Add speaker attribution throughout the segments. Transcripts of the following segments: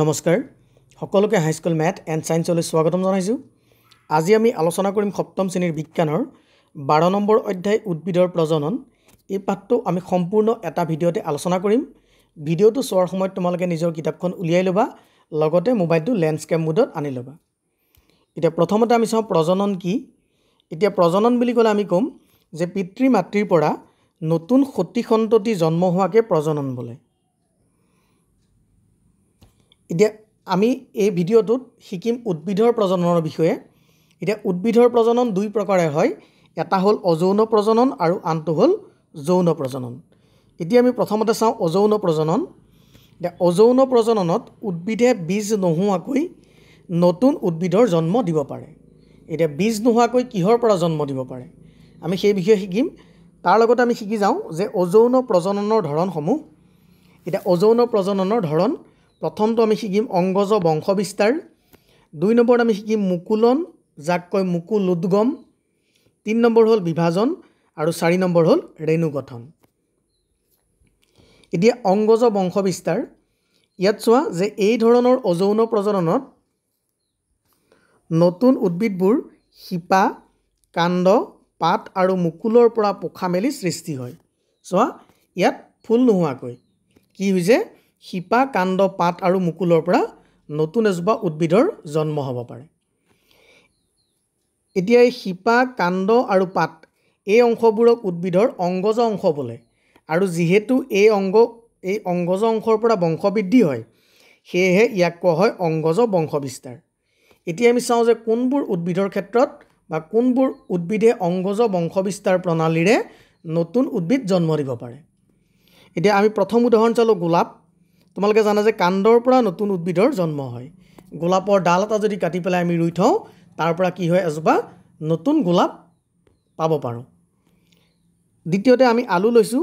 Speaker 1: নমস্কাৰ সকলোকে high school math and চায়েন্সলৈ স্বাগতম জনাইছোঁ আজি আমি আলোচনা কৰিম সপ্তম শ্ৰেণীৰ বিজ্ঞানৰ বাৰ নম্বৰ অধ্যায় উদ্ভিদৰ প্ৰজনন এই পাঠটো আমি সম্পূৰ্ণ এটা ভিডিঅ'তে আলোচনা কৰিম ভিডিঅ'টো চোৱাৰ সময়ত তোমালোকে নিজৰ কিতাপখন উলিয়াই ল'বা লগতে মোবাইলটো লেণ্ডস্কেপ মুডত আনি ল'বা এতিয়া প্ৰথমতে আমি চাওঁ প্ৰজনন কি এতিয়া প্ৰজনন বুলি ক'লে আমি ক'ম যে পিতৃ মাতৃৰ পৰা নতুন সতী সন্ততি জন্ম হোৱাকে প্ৰজনন বোলে এতিয়া আমি এই ভিডিঅ'টোত শিকিম উদ্ভিদৰ প্ৰজননৰ বিষয়ে এতিয়া উদ্ভিদৰ প্ৰজনন দুই প্ৰকাৰে হয় এটা হ'ল অযৌন প্ৰজনন আৰু আনটো হ'ল যৌন প্ৰজনন এতিয়া আমি প্ৰথমতে চাওঁ অযৌন প্ৰজনন এতিয়া অযৌন প্ৰজননত উদ্ভিদে বীজ নোহোৱাকৈ নতুন উদ্ভিদৰ জন্ম দিব পাৰে এতিয়া বীজ নোহোৱাকৈ কিহৰ পৰা জন্ম দিব পাৰে আমি সেই বিষয়ে শিকিম তাৰ লগতে আমি শিকি যাওঁ যে অযৌন প্ৰজননৰ ধৰণসমূহ এতিয়া অযৌন প্ৰজননৰ ধৰণ প্ৰথমটো আমি শিকিম অংগজ বংশবিস্তাৰ দুই নম্বৰত আমি শিকিম মুকুলন যাক কয় মুকুল মুকুলোদগম তিনি নম্বৰ হ'ল বিভাজন আৰু চাৰি নম্বৰ হ'ল ৰেণুগঠন এতিয়া অংগজ বংশবিস্তাৰ ইয়াত চোৱা যে এই ধৰণৰ অযৌন প্ৰজননত নতুন উদ্ভিদবোৰ শিপা কাণ্ড পাত আৰু মুকুলৰ পৰা পোখা মেলি সৃষ্টি হয় চোৱা ইয়াত ফুল নোহোৱাকৈ কি হৈছে শিপা কাণ্ড পাত আৰু মুকুলৰ পৰা নতুন এজোপা উদ্ভিদৰ জন্ম হ'ব পাৰে এতিয়া এই শিপা কাণ্ড আৰু পাত এই অংশবোৰক উদ্ভিদৰ অংগজ অংশ বোলে আৰু যিহেতু এই অংগ এই অংগজ অংশৰ পৰা বংশবৃদ্ধি হয় সেয়েহে ইয়াক কোৱা হয় অংগজ বংশবিস্তাৰ এতিয়া আমি চাওঁ যে কোনবোৰ উদ্ভিদৰ ক্ষেত্ৰত বা কোনবোৰ উদ্ভিদে অংগজ বংশবিস্তাৰ প্ৰণালীৰে নতুন উদ্ভিদ জন্ম দিব পাৰে এতিয়া আমি প্ৰথম উদাহৰণ চালোঁ গোলাপ তোমালোকে জানা যে কাণ্ডৰ পৰা নতুন উদ্ভিদৰ জন্ম হয় গোলাপৰ ডাল এটা যদি কাটি পেলাই আমি ৰুই থওঁ তাৰ পৰা কি হয় এজোপা নতুন গোলাপ পাব পাৰোঁ দ্বিতীয়তে আমি আলু লৈছোঁ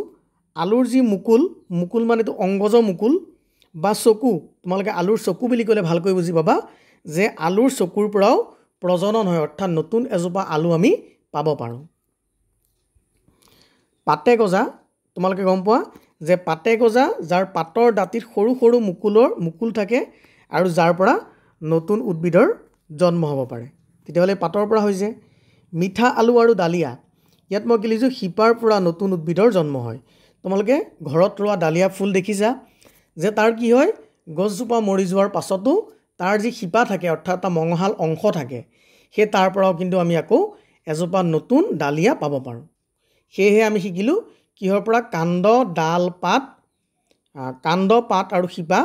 Speaker 1: আলুৰ যি মুকুল মুকুল মানেতো অংগজৰ মুকুল বা চকু তোমালোকে আলুৰ চকু বুলি ক'লে ভালকৈ বুজি পাবা যে আলুৰ চকুৰ পৰাও প্ৰজনন হয় অৰ্থাৎ নতুন এজোপা আলু আমি পাব পাৰোঁ পাতে গজা তোমালোকে গম পোৱা যে পাতে গজা যাৰ পাতৰ দাঁতিত সৰু সৰু মুকুলৰ মুকুল থাকে আৰু যাৰ পৰা নতুন উদ্ভিদৰ জন্ম হ'ব পাৰে তেতিয়াহ'লে পাতৰ পৰা হৈছে মিঠা আলু আৰু ডালিয়া ইয়াত মই কি কেলিছোঁ শিপাৰ পৰা নতুন উদ্ভিদৰ জন্ম হয় তোমালোকে ঘৰত ৰোৱা ডালিয়া ফুল দেখিছা যে তাৰ কি হয় গছজোপা মৰি যোৱাৰ পাছতো তাৰ যি শিপা থাকে অৰ্থাৎ এটা মঙহাল অংশ থাকে সেই তাৰ পৰাও কিন্তু আমি আকৌ এজোপা নতুন ডালিয়া পাব পাৰোঁ সেয়েহে আমি শিকিলোঁ কিহৰ পৰা কাণ্ড ডাল পাত কাণ্ড পাত আৰু শিপা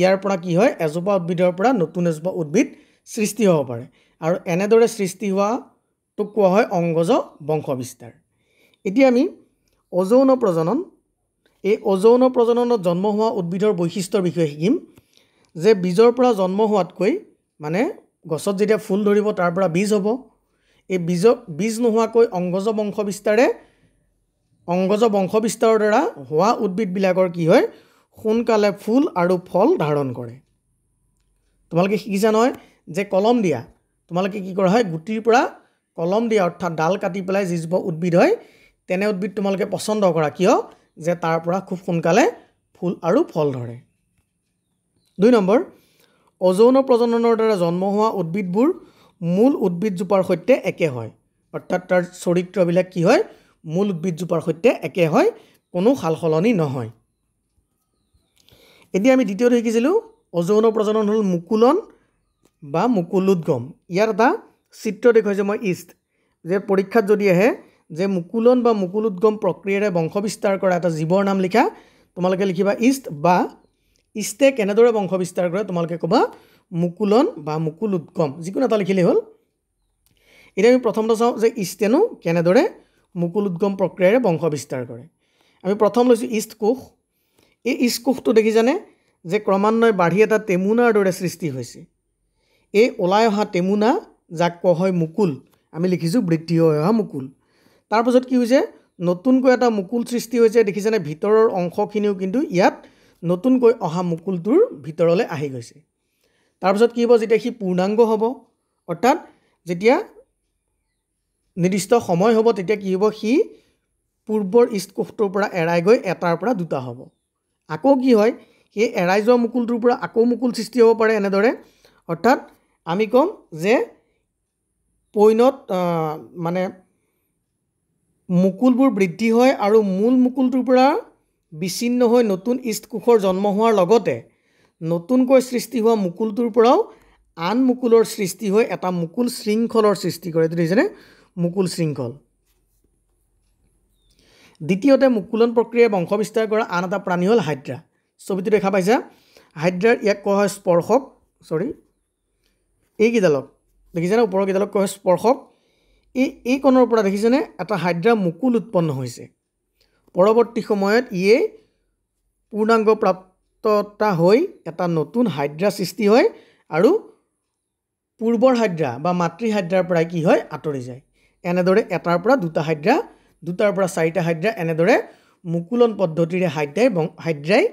Speaker 1: ইয়াৰ পৰা কি হয় এজোপা উদ্ভিদৰ পৰা নতুন এজোপা উদ্ভিদ সৃষ্টি হ'ব পাৰে আৰু এনেদৰে সৃষ্টি হোৱাটোক কোৱা হয় অংগজ বংশবিস্তাৰ এতিয়া আমি অজৌন প্ৰজনন এই অজৌন প্ৰজননত জন্ম হোৱা উদ্ভিদৰ বৈশিষ্ট্যৰ বিষয়ে শিকিম যে বীজৰ পৰা জন্ম হোৱাতকৈ মানে গছত যেতিয়া ফুল ধৰিব তাৰ পৰা বীজ হ'ব এই বীজ বীজ নোহোৱাকৈ অংগজ বংশবিস্তাৰে অংগজ বংশ বিস্তাৰৰ দ্বাৰা হোৱা উদ্ভিদবিলাকৰ কি হয় সোনকালে ফুল আৰু ফল ধাৰণ কৰে তোমালোকে শিকিছা নহয় যে কলম দিয়া তোমালোকে কি কৰা হয় গুটিৰ পৰা কলম দিয়া অৰ্থাৎ ডাল কাটি পেলাই যিজোপা উদ্ভিদ হয় তেনে উদ্ভিদ তোমালোকে পচন্দ কৰা কিয় যে তাৰ পৰা খুব সোনকালে ফুল আৰু ফল ধৰে দুই নম্বৰ অজৌন প্ৰজননৰ দ্বাৰা জন্ম হোৱা উদ্ভিদবোৰ মূল উদ্ভিদজোপাৰ সৈতে একে হয় অৰ্থাৎ তাৰ চৰিত্ৰবিলাক কি হয় মূল উদ্ভিদজোপাৰ সৈতে একে হয় কোনো সালসলনি নহয় এতিয়া আমি দ্বিতীয়টো শিকিছিলোঁ অযৌন প্ৰজনন হ'ল মুকুলন বা মুকুলোদগম ইয়াত এটা চিত্ৰ দেখুৱাইছে মই ইষ্ট যে পৰীক্ষাত যদি আহে যে মুকুলন বা মুকুলোদগম প্ৰক্ৰিয়াৰে বংশবিস্তাৰ কৰা এটা জীৱৰ নাম লিখা তোমালোকে লিখিবা ইষ্ট বা ইষ্টে কেনেদৰে বংশবিস্তাৰ কৰে তোমালোকে ক'বা মুকুলন বা মুকুলোদগম যিকোনো এটা লিখিলেই হ'ল এতিয়া আমি প্ৰথমটো চাওঁ যে ইষ্টেনো কেনেদৰে মুকুল উদ্গম প্ৰক্ৰিয়াৰে বংশ বিস্তাৰ কৰে আমি প্ৰথম লৈছোঁ ইষ্ট কোষ এই ইষ্ট কোষটো দেখি জানে যে ক্ৰমান্বয়ে বাঢ়ি এটা টেমুনাৰ দৰে সৃষ্টি হৈছে এই ওলাই অহা টেমুনা যাক কোৱা হয় মুকুল আমি লিখিছোঁ বৃদ্ধি হৈ অহা মুকুল তাৰপাছত কি হৈছে নতুনকৈ এটা মুকুল সৃষ্টি হৈছে দেখিছেনে ভিতৰৰ অংশখিনিও কিন্তু ইয়াত নতুনকৈ অহা মুকুলটোৰ ভিতৰলৈ আহি গৈছে তাৰপিছত কি হ'ব যেতিয়া সি পূৰ্ণাংগ হ'ব অৰ্থাৎ যেতিয়া নিৰ্দিষ্ট সময় হ'ব তেতিয়া কি হ'ব সি পূৰ্বৰ ইষ্টকোষটোৰ পৰা এৰাই গৈ এটাৰ পৰা দুটা হ'ব আকৌ কি হয় সেই এৰাই যোৱা মুকুলটোৰ পৰা আকৌ মুকুল সৃষ্টি হ'ব পাৰে এনেদৰে অৰ্থাৎ আমি ক'ম যে পৈনত মানে মুকুলবোৰ বৃদ্ধি হয় আৰু মূল মুকুলটোৰ পৰা বিচ্ছিন্ন হৈ নতুন ইষ্ট কোষৰ জন্ম হোৱাৰ লগতে নতুনকৈ সৃষ্টি হোৱা মুকুলটোৰ পৰাও আন মুকুলৰ সৃষ্টি হৈ এটা মুকুল শৃংখলৰ সৃষ্টি কৰে বুজিছেনে মুকুল শৃংখল দ্বিতীয়তে মুকুলন প্ৰক্ৰিয়াই বংশবিস্তাৰ কৰা আন এটা প্ৰাণী হ'ল হাইড্ৰা ছবিটো দেখা পাইছা হাইড্ৰাৰ ইয়াক কোৱা হয় স্পৰ্শক চৰি এইকেইডালক দেখিছেনে ওপৰৰ কেইডালক কোৱা হয় স্পৰ্শক এই এই কণৰ পৰা দেখিছেনে এটা হাইড্ৰা মুকুল উৎপন্ন হৈছে পৰৱৰ্তী সময়ত ইয়ে পূৰ্ণাংগ প্ৰাপ্ততা হৈ এটা নতুন হাইড্ৰা সৃষ্টি হয় আৰু পূৰ্বৰ হাইড্ৰা বা মাতৃ হাইড্ৰাৰ পৰাই কি হয় আঁতৰি যায় এনেদৰে এটাৰ পৰা দুটা হাইড্ৰা দুটাৰ পৰা চাৰিটা হাইড্ৰা এনেদৰে মুকুলন পদ্ধতিৰে হাইড্ৰাই হাইড্ৰাই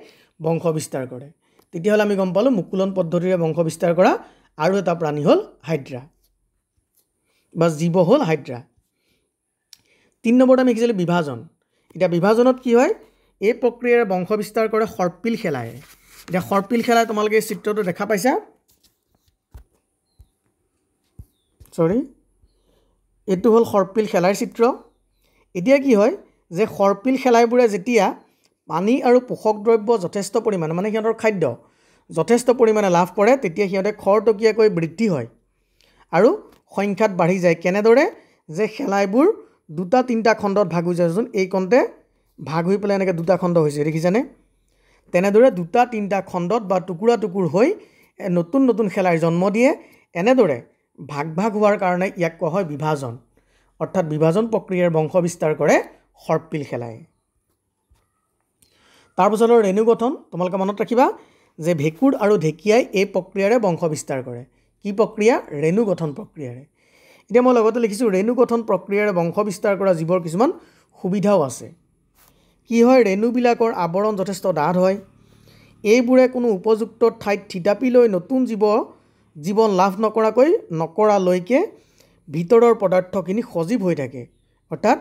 Speaker 1: বংশ বিস্তাৰ কৰে তেতিয়াহ'লে আমি গম পালোঁ মুকুলন পদ্ধতিৰে বংশ বিস্তাৰ কৰা আৰু এটা প্ৰাণী হ'ল হাইড্ৰা বা জীৱ হ'ল হাইড্ৰা তিনি নম্বৰত আমি শিকিছিলোঁ বিভাজন এতিয়া বিভাজনত কি হয় এই প্ৰক্ৰিয়াৰে বংশ বিস্তাৰ কৰে সৰ্পিল খেলায়ে এতিয়া সৰ্পিল খেলাই তোমালোকে এই চিত্ৰটো দেখা পাইছা চৰি এইটো হ'ল সৰ্পিল খেলাৰ চিত্ৰ এতিয়া কি হয় যে সৰ্পিল খেলাইবোৰে যেতিয়া পানী আৰু পোষক দ্ৰব্য যথেষ্ট পৰিমাণে মানে সিহঁতৰ খাদ্য যথেষ্ট পৰিমাণে লাভ কৰে তেতিয়া সিহঁতে খৰতকীয়াকৈ বৃদ্ধি হয় আৰু সংখ্যাত বাঢ়ি যায় কেনেদৰে যে খেলাইবোৰ দুটা তিনিটা খণ্ডত ভাগ হৈ যায় যোন এই খণ্ডে ভাগ হৈ পেলাই এনেকৈ দুটা খণ্ড হৈছে দেখিছেনে তেনেদৰে দুটা তিনিটা খণ্ডত বা টুকুৰা টুকুৰ হৈ নতুন নতুন খেলাইৰ জন্ম দিয়ে এনেদৰে ভাগ ভাগ হোৱাৰ কাৰণে ইয়াক কোৱা হয় বিভাজন অৰ্থাৎ বিভাজন প্ৰক্ৰিয়াৰ বংশ বিস্তাৰ কৰে সৰ্পিল খেলাই আৰু ৰেণু গঠন তোমালোকে মনত ৰাখিবা যে ভেঁকুৰ আৰু ঢেকীয়াই এই প্ৰক্ৰিয়াৰে বংশ বিস্তাৰ কৰে কি প্ৰক্ৰিয়া ৰেণু গঠন প্ৰক্ৰিয়াৰে এতিয়া মই লগতে লিখিছোঁ ৰেণু গঠন প্ৰক্ৰিয়াৰে বংশ বিস্তাৰ কৰা জীৱৰ কিছুমান সুবিধাও আছে কি হয় ৰেণুবিলাকৰ আৱৰণ যথেষ্ট ডাঠ হয় এইবোৰে কোনো উপযুক্ত ঠাইত থিতাপি লৈ নতুন জীৱ জীৱন লাভ নকৰাকৈ নকৰালৈকে ভিতৰৰ পদাৰ্থখিনি সজীৱ হৈ থাকে অৰ্থাৎ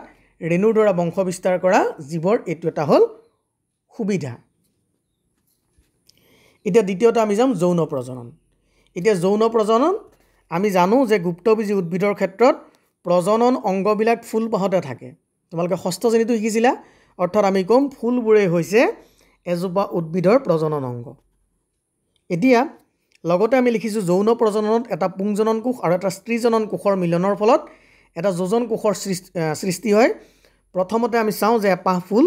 Speaker 1: ৰেণুৰ দ্বাৰা বংশ বিস্তাৰ কৰা জীৱৰ এইটো এটা হ'ল সুবিধা এতিয়া দ্বিতীয়তে আমি যাম যৌন প্ৰজনন এতিয়া যৌন প্ৰজনন আমি জানো যে গুপ্তবীজী উদ্ভিদৰ ক্ষেত্ৰত প্ৰজনন অংগবিলাক ফুলপাহতে থাকে তোমালোকে ষষ্ঠ শ্ৰেণীটো শিকিছিলা অৰ্থাৎ আমি ক'ম ফুলবোৰেই হৈছে এজোপা উদ্ভিদৰ প্ৰজনন অংগ এতিয়া লগতে আমি লিখিছোঁ যৌন প্ৰজননত এটা পুংজনন কোষ আৰু এটা স্ত্ৰীজনন কোষৰ মিলনৰ ফলত এটা যোজন কোষৰ সৃষ্টি হয় প্ৰথমতে আমি চাওঁ যে এপাহ ফুল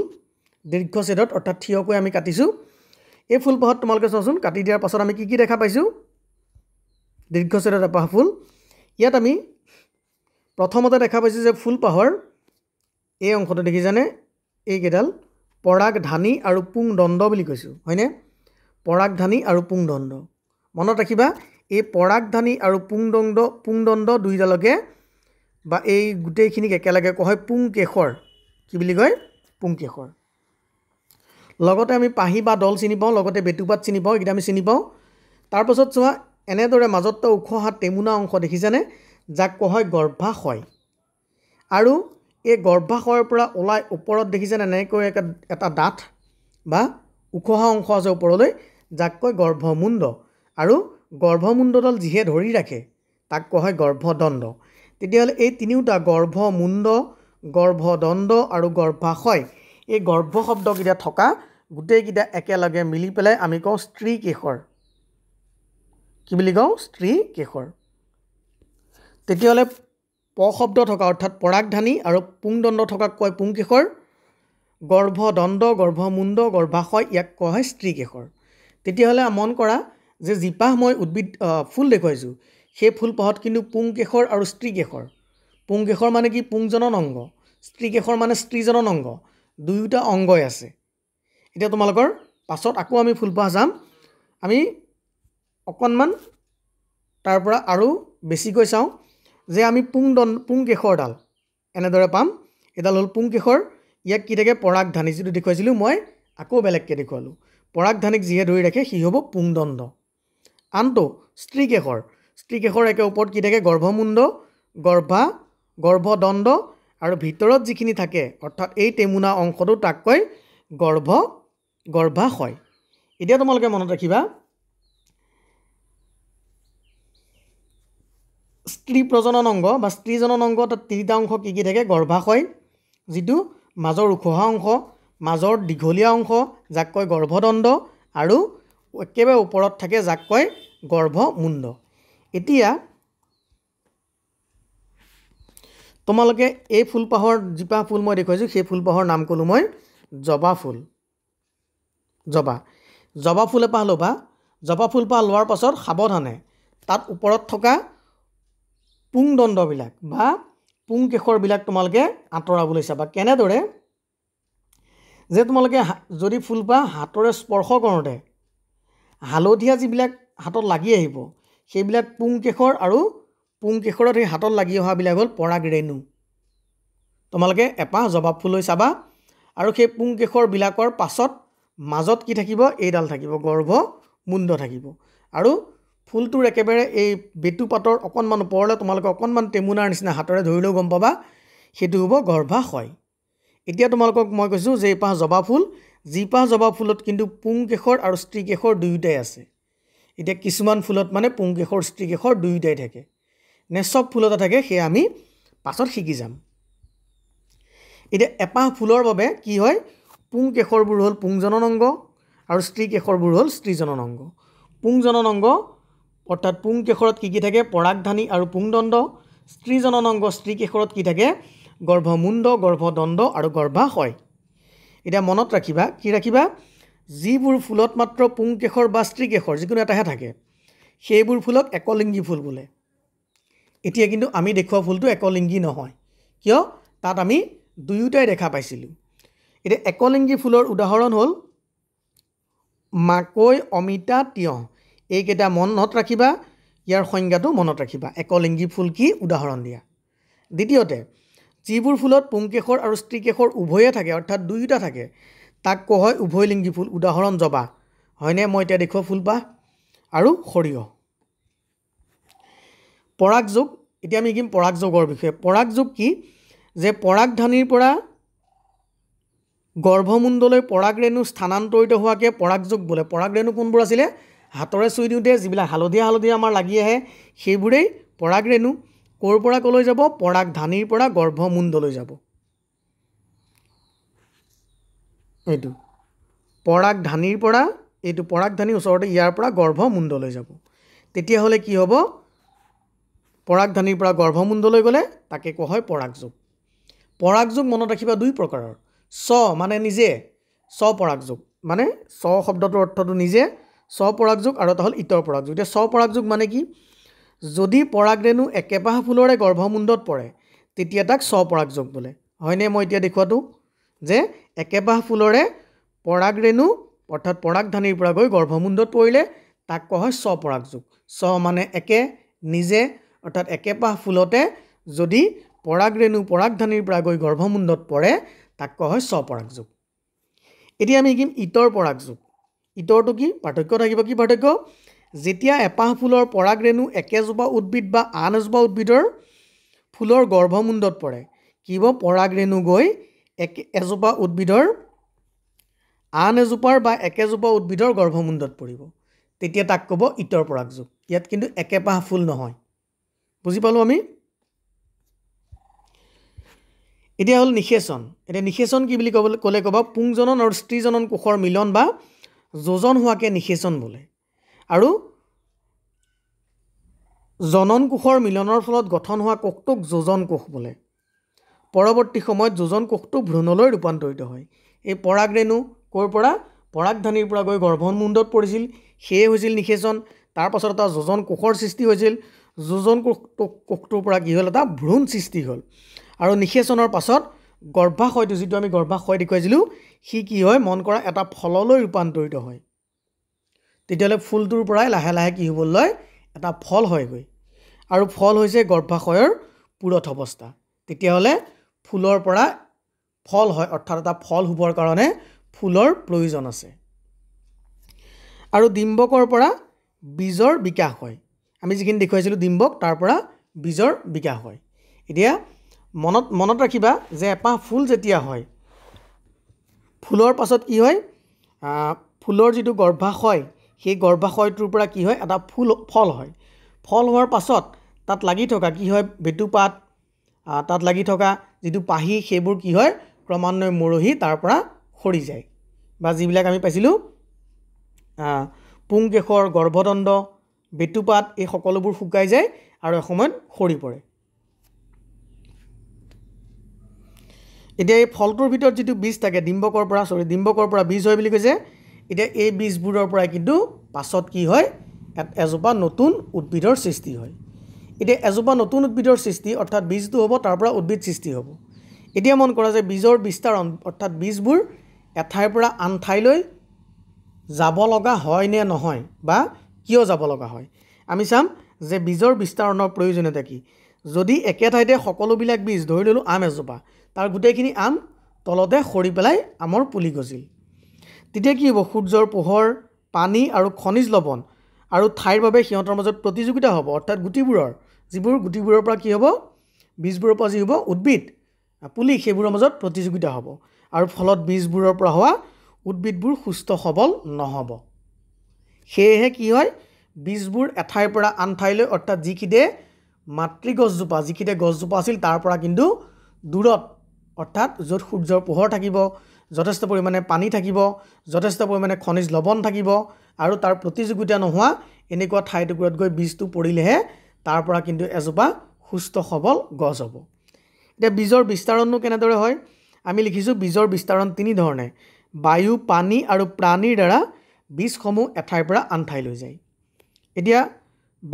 Speaker 1: দীৰ্ঘচ্ছেদত অৰ্থাৎ থিয়কৈ আমি কাটিছোঁ এই ফুলপাহত তোমালোকে চোৱাচোন কাটি দিয়াৰ পাছত আমি কি কি দেখা পাইছোঁ দীৰ্ঘচ্ছেদত এপাহ ফুল ইয়াত আমি প্ৰথমতে দেখা পাইছোঁ যে ফুলপাহৰ এই অংশটো দেখি জানে এইকেইডাল পৰাগ ধানী আৰু পুংদণ্ড বুলি কৈছোঁ হয়নে পৰাগ ধানী আৰু পুংদণ্ড মনত ৰাখিবা এই পৰাগধানী আৰু পুংদণ্ড পুংদণ্ড দুয়োডালকে বা এই গোটেইখিনিক একেলগে কোৱা হয় পুংকেশৰ কি বুলি কয় পুংকেশৰ লগতে আমি পাহি বা দল চিনি পাওঁ লগতে বেটুপাত চিনি পাওঁ এইকেইটা আমি চিনি পাওঁ তাৰপাছত চোৱা এনেদৰে মাজত্ব ওখ হাত টেমুনা অংশ দেখিছেনে যাক কোৱা হয় গৰ্ভাশয় আৰু এই গৰ্ভাশয়ৰ পৰা ওলাই ওপৰত দেখিছেনে এনেকৈ এটা ডাঠ বা ওখহা অংশ আছে ওপৰলৈ যাক কয় গৰ্ভমুণ্ড আৰু গৰ্ভমুণ্ডডাল যিহে ধৰি ৰাখে তাক কোৱা হয় গৰ্ভদণ্ড তেতিয়াহ'লে এই তিনিওটা গৰ্ভমুণ্ড গৰ্ভদণ্ড আৰু গৰ্ভাশয় এই গৰ্ভ শব্দকেইটা থকা গোটেইকেইটা একেলগে মিলি পেলাই আমি কওঁ স্ত্ৰী কেশৰ কি বুলি কওঁ স্ত্ৰী কেশৰ তেতিয়াহ'লে প শব্দ থকা অৰ্থাৎ পৰাগধানী আৰু পুংদণ্ড থকাক কয় পুংকেশৰ গৰ্ভদণ্ড গৰ্ভমুণ্ড গৰ্ভাশয় ইয়াক কোৱা হয় স্ত্ৰী কেশৰ তেতিয়াহ'লে মন কৰা যে জিপাহ মই উদ্ভিদ ফুল দেখুৱাইছোঁ সেই ফুলপাহত কিন্তু পুং কেশৰ আৰু স্ত্ৰীকেশৰ কেশৰ মানে কি পুংজনন অংগ স্ত্ৰীকেশৰ মানে স্ত্ৰীজনন অংগ দুয়োটা অংগই আছে এতিয়া তোমালোকৰ পাছত আকৌ আমি ফুলপাহ যাম আমি অকণমান তাৰ পৰা আৰু বেছিকৈ চাওঁ যে আমি পুংদণ্ড পুংকেশৰ ডাল এনেদৰে পাম এডাল হ'ল পুং কেশৰ ইয়াক কি থাকে পৰাগ ধানি যিটো দেখুৱাইছিলোঁ মই আকৌ বেলেগকৈ দেখুৱালোঁ পৰাগ ধানিক যিহে ধৰি ৰাখে সি হ'ব পুংদণ্ড আনটো স্ত্ৰীকেশৰ স্ত্ৰীকেশৰ একে ওপৰত কি থাকে গৰ্ভমুণ্ড গৰ্ভা গৰ্ভদণ্ড আৰু ভিতৰত যিখিনি থাকে অৰ্থাৎ এই টেমুনা অংশটো তাককৈ গৰ্ভ গৰ্ভাশয় এতিয়া তোমালোকে মনত ৰাখিবা স্ত্ৰী প্ৰজনন অংগ বা স্ত্ৰীজনন অংগ তাত তিনিটা অংশ কি কি থাকে গৰ্ভাশয় যিটো মাজৰ ওখহা অংশ মাজৰ দীঘলীয়া অংশ যাক কয় গৰ্ভদণ্ড আৰু একেবাৰে ওপৰত থাকে যাক কয় গৰ্ভমুণ্ড এতিয়া তোমালোকে এই ফুলপাহৰ জিপাহ ফুল মই দেখুৱাইছোঁ সেই ফুলপাহৰ নাম ক'লোঁ মই জবা ফুল জবা জবা ফুল এপাহ ল'বা জবা ফুলপাহ লোৱাৰ পাছত সাৱধানে তাত ওপৰত থকা পুংদণ্ডবিলাক বা পুংকেশৰবিলাক তোমালোকে আঁতৰাবলৈ চাবা কেনেদৰে যে তোমালোকে যদি ফুলপাহ হাতেৰে স্পৰ্শ কৰোঁতে হালধীয়া যিবিলাক হাতত লাগি আহিব সেইবিলাক পুং কেশৰ আৰু পুং কেশৰত সেই হাতত লাগি অহাবিলাক হ'ল পৰাগ ৰেণু তোমালোকে এপাহ জবাব ফুলৈ চাবা আৰু সেই পুংকেশৰবিলাকৰ পাছত মাজত কি থাকিব এইডাল থাকিব গৰ্ভ মুণ্ড থাকিব আৰু ফুলটোৰ একেবাৰে এই বেটুপাতৰ অকণমান ওপৰলৈ তোমালোকে অকণমান টেমুনাৰ নিচিনা হাতেৰে ধৰিলেও গম পাবা সেইটো হ'ব গৰ্ভাশয় এতিয়া তোমালোকক মই কৈছোঁ যে এইপাহ জবা ফুল যিপাহ জবা ফুলত কিন্তু পুং কেশৰ আৰু স্ত্ৰীকেশৰ দুয়োটাই আছে এতিয়া কিছুমান ফুলত মানে পুংকেশৰ স্ত্ৰীকেশৰ দুয়োটাই থাকে নে চব ফুলতে থাকে সেয়া আমি পাছত শিকি যাম এতিয়া এপাহ ফুলৰ বাবে কি হয় পুংকেশৰবোৰ হ'ল পুংজনন অংগ আৰু স্ত্ৰীকেশৰবোৰ হ'ল স্ত্ৰীজনন অংগ পুংজনন অংগ অৰ্থাৎ পুংকেশৰত কি কি থাকে পৰাগধানী আৰু পুংদণ্ড স্ত্ৰীজনন অংগ স্ত্ৰীকেশৰত কি থাকে গৰ্ভমুণ্ড গৰ্ভদণ্ড আৰু গৰ্ভাশয় এতিয়া মনত ৰাখিবা কি ৰাখিবা যিবোৰ ফুলত মাত্ৰ পুংকেশৰ বা স্ত্ৰীকেশৰ যিকোনো এটাহে থাকে সেইবোৰ ফুলক একলিংগী ফুল বোলে এতিয়া কিন্তু আমি দেখুওৱা ফুলটো একলিংগী নহয় কিয় তাত আমি দুয়োটাই দেখা পাইছিলোঁ এতিয়া একলিংগী ফুলৰ উদাহৰণ হ'ল মাকৈ অমিতা তিয়ঁহ এইকেইটা মনত ৰাখিবা ইয়াৰ সংজ্ঞাটো মনত ৰাখিবা একলিংগী ফুল কি উদাহৰণ দিয়া দ্বিতীয়তে যিবোৰ ফুলত পুংকেশৰ আৰু স্ত্ৰীকেশৰ উভয়ে থাকে অৰ্থাৎ দুয়োটা থাকে তাক কোৱা হয় উভয়লিংগী ফুল উদাহৰণ জবা হয়নে মই এতিয়া দেখুৱা ফুলপাহ আৰু সৰিয়হ পৰাগ যোগ এতিয়া আমি শিকিম পৰাগ যোগৰ বিষয়ে পৰাগ যোগ কি যে পৰাগধানীৰ পৰা গৰ্ভমুণ্ডলৈ পৰাগ ৰেণু স্থানান্তৰিত হোৱাকে পৰাগযোগ বোলে পৰাগ ৰেণু কোনবোৰ আছিলে হাতৰে চুই দিওঁতে যিবিলাক হালধীয়া হালধীয়া আমাৰ লাগি আহে সেইবোৰেই পৰাগ ৰেণু ক'ৰ পৰা ক'লৈ যাব পৰাগধানীৰ পৰা গৰ্ভমুণ্ডলৈ যাব এইটো পৰাগ ধানীৰ পৰা এইটো পৰাগ ধানীৰ ওচৰতে ইয়াৰ পৰা গৰ্ভমুণ্ডলৈ যাব তেতিয়াহ'লে কি হ'ব পৰাগ ধানীৰ পৰা গৰ্ভমুণ্ডলৈ গ'লে তাকে কোৱা হয় পৰাগ পৰাগযোগ পৰাগযোগ মনত ৰাখিবা দুই প্ৰকাৰৰ স মানে নিজে স পৰাগযোগ মানে স শব্দটোৰ অৰ্থটো নিজে স পৰাগযোগ আৰু এটা হ'ল ইতৰ পৰাগযোগ এতিয়া স পৰাগযোগ মানে কি যদি পৰাগ ৰেণু একেবাহ ফুলৰে গৰ্ভমুণ্ডত পৰে তেতিয়া তাক স পৰাগযোগ বোলে হয়নে মই এতিয়া দেখুৱাটো যে একেবাহ ফুলৰে পৰাগ ৰেণু অৰ্থাৎ পৰাগধানীৰ পৰা গৈ গৰ্ভমুণ্ডত পৰিলে তাক কোৱা হয় স্বপৰাগযোগ স্ব মানে একে নিজে অৰ্থাৎ একেপাহ ফুলতে যদি পৰাগ ৰেণু পৰাগধানীৰ পৰা গৈ গৰ্ভমুণ্ডত পৰে তাক কোৱা হয় স্বপৰাগযোগ এতিয়া আমি শিকিম ইটৰ পৰাগ পৰাগযোগ ইটৰটো কি পাৰ্থক্য থাকিব কি পাৰ্থক্য যেতিয়া এপাহ ফুলৰ পৰাগ ৰেণু একেজোপা উদ্ভিদ বা আন এজোপা উদ্ভিদৰ ফুলৰ গৰ্ভমুণ্ডত পৰে কি হ'ব পৰাগ ৰেণু গৈ এক এজোপা উদ্ভিদৰ আন এজোপাৰ বা একেজোপা উদ্ভিদৰ গৰ্ভমুণ্ডত পৰিব তেতিয়া তাক ক'ব ইটৰ পৰাগযোগ ইয়াত কিন্তু একেপাহ ফুল নহয় বুজি পালোঁ আমি এতিয়া হ'ল নিশেচন এতিয়া নিশেচন কি বুলি ক'বলৈ ক'লে ক'ব পুংজনন আৰু স্ত্ৰীজনন কোষৰ মিলন বা যোজন হোৱাকে নিশেচন বোলে আৰু জনন কোষৰ মিলনৰ ফলত গঠন হোৱা কোষটোক যোজন কোষ বোলে পৰৱৰ্তী সময়ত যোজন কোষটো ভ্ৰূণলৈ ৰূপান্তৰিত হয় এই পৰাগ ৰেণু ক'ৰ পৰা পৰাগধানীৰ পৰা গৈ গৰ্ভমুণ্ডত পৰিছিল সেয়ে হৈছিল নিষেচন তাৰপাছত এটা যোজন কোষৰ সৃষ্টি হৈছিল যোজন কোষটোৰ পৰা কি হ'ল এটা ভ্ৰূণ সৃষ্টি হ'ল আৰু নিষেচনৰ পাছত গৰ্ভাশয়টো যিটো আমি গৰ্ভাশয় দেখুৱাইছিলোঁ সি কি হয় মন কৰা এটা ফললৈ ৰূপান্তৰিত হয় তেতিয়াহ'লে ফুলটোৰ পৰাই লাহে লাহে কি হ'বলৈ এটা ফল হয়গৈ আৰু ফল হৈছে গৰ্ভাশয়ৰ পূৰঠ অৱস্থা তেতিয়াহ'লে ফুলৰ পৰা ফল হয় অৰ্থাৎ এটা ফল হ'বৰ কাৰণে ফুলৰ প্ৰয়োজন আছে আৰু ডিম্বকৰ পৰা বীজৰ বিকাশ হয় আমি যিখিনি দেখুৱাইছিলোঁ ডিম্বক তাৰ পৰা বীজৰ বিকাশ হয় এতিয়া মনত মনত ৰাখিবা যে এপাহ ফুল যেতিয়া হয় ফুলৰ পাছত কি হয় ফুলৰ যিটো গৰ্ভাশয় সেই গৰ্ভাশয়টোৰ পৰা কি হয় এটা ফুল ফল হয় ফল হোৱাৰ পাছত তাত লাগি থকা কি হয় বেটুপাত তাত লাগি থকা যিটো পাহি সেইবোৰ কি হয় ক্ৰমান্বয়ে মৰহি তাৰ পৰা সৰি যায় বা যিবিলাক আমি পাইছিলোঁ পুংকেশৰ গৰ্ভদণ্ড বেটুপাত এই সকলোবোৰ শুকাই যায় আৰু এসময়ত সৰি পৰে এতিয়া এই ফলটোৰ ভিতৰত যিটো বীজ থাকে ডিম্বকৰ পৰা চৰি ডিম্বকৰ পৰা বীজ হয় বুলি কৈছে এতিয়া এই বীজবোৰৰ পৰাই কিন্তু পাছত কি হয় এজোপা নতুন উদ্ভিদৰ সৃষ্টি হয় এতিয়া এজোপা নতুন উদ্ভিদৰ সৃষ্টি অৰ্থাৎ বীজটো হ'ব তাৰ পৰা উদ্ভিদ সৃষ্টি হ'ব এতিয়া মন কৰা যে বীজৰ বিস্তাৰণ অৰ্থাৎ বীজবোৰ এঠাইৰ পৰা আন ঠাইলৈ যাব লগা হয় নে নহয় বা কিয় যাব লগা হয় আমি চাম যে বীজৰ বিস্তাৰণৰ প্ৰয়োজনীয়তা কি যদি একে ঠাইতে সকলোবিলাক বীজ ধৰি ল'লোঁ আম এজোপা তাৰ গোটেইখিনি আম তলতে সৰি পেলাই আমৰ পুলি গজিল তেতিয়া কি হ'ব সূৰ্যৰ পোহৰ পানী আৰু খনিজ লৱণ আৰু ঠাইৰ বাবে সিহঁতৰ মাজত প্ৰতিযোগিতা হ'ব অৰ্থাৎ গুটিবোৰৰ যিবোৰ গুটিবোৰৰ পৰা কি হ'ব বীজবোৰৰ পৰা যি হ'ব উদ্ভিদ পুলি সেইবোৰৰ মাজত প্ৰতিযোগিতা হ'ব আৰু ফলত বীজবোৰৰ পৰা হোৱা উদ্ভিদবোৰ সুস্থ সবল নহ'ব সেয়েহে কি হয় বীজবোৰ এঠাইৰ পৰা আন ঠাইলৈ অৰ্থাৎ যিকেইদে গছজোপা যিখিনি গছজোপা আছিল তাৰ পৰা কিন্তু দূৰত অৰ্থাৎ য'ত সূৰ্যৰ পোহৰ থাকিব যথেষ্ট পৰিমাণে পানী থাকিব যথেষ্ট পৰিমাণে খনিজ লৱণ থাকিব আৰু তাৰ প্ৰতিযোগিতা নোহোৱা এনেকুৱা ঠাইটুকুৰত গৈ বীজটো পৰিলেহে তাৰ পৰা কিন্তু এজোপা সুস্থ সবল গছ হ'ব এতিয়া বীজৰ বিস্তাৰণনো কেনেদৰে হয় আমি লিখিছোঁ বীজৰ বিস্তাৰণ তিনি ধৰণে বায়ু পানী আৰু প্ৰাণীৰ দ্বাৰা বীজসমূহ এঠাইৰ পৰা আন ঠাইলৈ যায় এতিয়া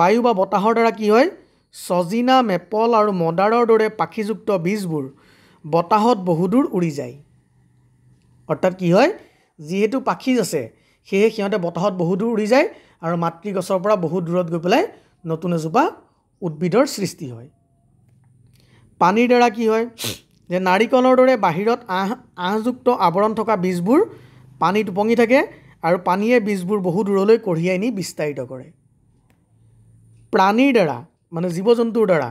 Speaker 1: বায়ু বা বতাহৰ দ্বাৰা কি হয় ছজিনা মেপল আৰু মদাৰৰ দৰে পাখিযুক্ত বীজবোৰ বতাহত বহুদূৰ উৰি যায় অৰ্থাৎ কি হয় যিহেতু পাখিজ আছে সেয়েহে সিহঁতে বতাহত বহুদূৰ উৰি যায় আৰু মাতৃগছৰ পৰা বহু দূৰত গৈ পেলাই নতুন এজোপা উদ্ভিদৰ সৃষ্টি হয় পানীৰ দ্বাৰা কি হয় যে নাৰিকলৰ দৰে বাহিৰত আঁহ আঁহযুক্ত আৱৰণ থকা বীজবোৰ পানী টোপঙি থাকে আৰু পানীয়ে বীজবোৰ বহু দূৰলৈ কঢ়িয়াই নি বিস্তাৰিত কৰে প্ৰাণীৰ দ্বাৰা মানে জীৱ জন্তুৰ দ্বাৰা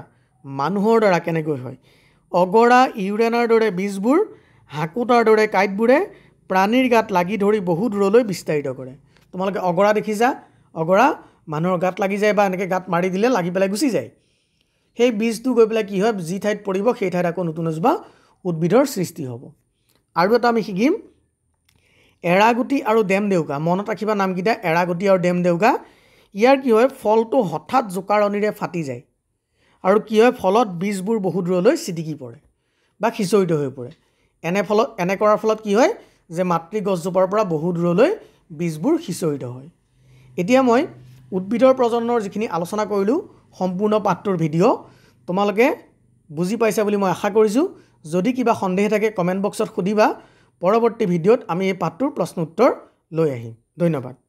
Speaker 1: মানুহৰ দ্বাৰা কেনেকৈ হয় অগৰা ইউৰেনাৰ দৰে বীজবোৰ হাকোটাৰ দৰে কাঁইটবোৰে প্ৰাণীৰ গাত লাগি ধৰি বহু দূৰলৈ বিস্তাৰিত কৰে তোমালোকে অগৰা দেখিছা অগৰা মানুহৰ গাত লাগি যায় বা এনেকৈ গাত মাৰি দিলে লাগি পেলাই গুচি যায় সেই বীজটো গৈ পেলাই কি হয় যি ঠাইত পৰিব সেই ঠাইত আকৌ নতুন এজোপা উদ্ভিদৰ সৃষ্টি হ'ব আৰু এটা আমি শিকিম এৰাগুটি আৰু ডেম ডেউকা মনত ৰাখিবা নামকেইটা এৰাগুটি আৰু ডেমদেউকা ইয়াৰ কি হয় ফলটো হঠাৎ জোকাৰণিৰে ফাটি যায় আৰু কি হয় ফলত বীজবোৰ বহু দূৰলৈ ছিটিকি পৰে বা সিঁচৰিত হৈ পৰে এনে ফলত এনে কৰাৰ ফলত কি হয় যে মাতৃ গছজোপাৰ পৰা বহু দূৰলৈ বীজবোৰ সিঁচৰিত হয় এতিয়া মই উদ্ভিদৰ প্ৰজননৰ যিখিনি আলোচনা কৰিলোঁ সম্পূৰ্ণ পাঠটোৰ ভিডিঅ' তোমালোকে বুজি পাইছা বুলি মই আশা কৰিছোঁ যদি কিবা সন্দেহ থাকে কমেণ্ট বক্সত সুধিবা পৰৱৰ্তী ভিডিঅ'ত আমি এই পাঠটোৰ প্ৰশ্ন উত্তৰ লৈ আহিম ধন্যবাদ